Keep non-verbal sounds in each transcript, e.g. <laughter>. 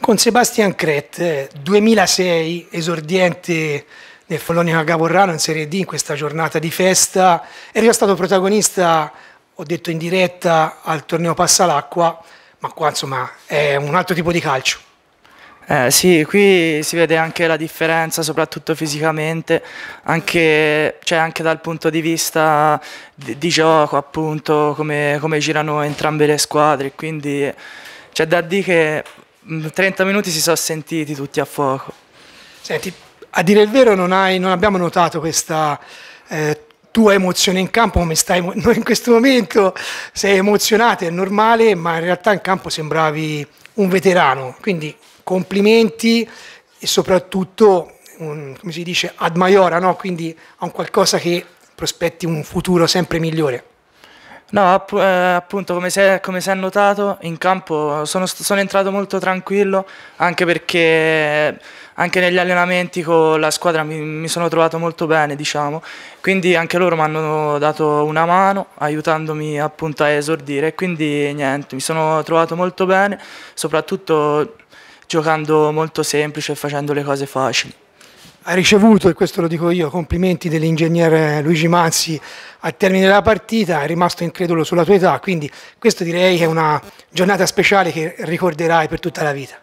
con Sebastian Cret, 2006, eh, esordiente nel Follonica Gavorrano in Serie D in questa giornata di festa, era già stato protagonista, ho detto in diretta, al torneo Passa l'Acqua, ma qua insomma è un altro tipo di calcio. Eh, sì, qui si vede anche la differenza, soprattutto fisicamente, anche, cioè anche dal punto di vista di, di gioco, appunto, come, come, girano entrambe le squadre. Quindi c'è da dire che 30 mm, minuti si sono sentiti tutti a fuoco. Senti, a dire il vero non, hai, non abbiamo notato questa eh, tua emozione in campo come stai <laughs> noi in questo momento sei emozionato, è normale ma in realtà in campo sembravi un veterano quindi complimenti e soprattutto un, come si dice ad maiora no? quindi a un qualcosa che prospetti un futuro sempre migliore No, app eh, appunto, come si, è, come si, è, notato, in campo sono, sono entrato molto tranquillo, anche perché anche negli allenamenti con la squadra mi, mi sono trovato molto bene, diciamo. Quindi anche loro mi hanno dato una mano, aiutandomi appunto a esordire. Quindi niente, mi sono trovato molto bene, soprattutto giocando molto semplice e facendo le cose facili ha ricevuto, e questo lo dico io, complimenti dell'ingegnere Luigi Manzi al termine della partita, è rimasto incredulo sulla tua età, quindi questa direi è una giornata speciale che ricorderai per tutta la vita.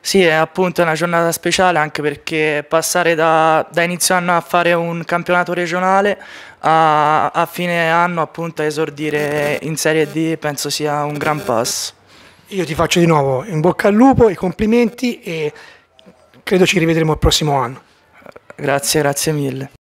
Sì, è appunto una giornata speciale anche perché passare da, da inizio anno a fare un campionato regionale a, a fine anno appunto a esordire in Serie D penso sia un gran passo. Io ti faccio di nuovo in bocca al lupo, i complimenti e credo ci rivedremo il prossimo anno. Grazie, grazie mille.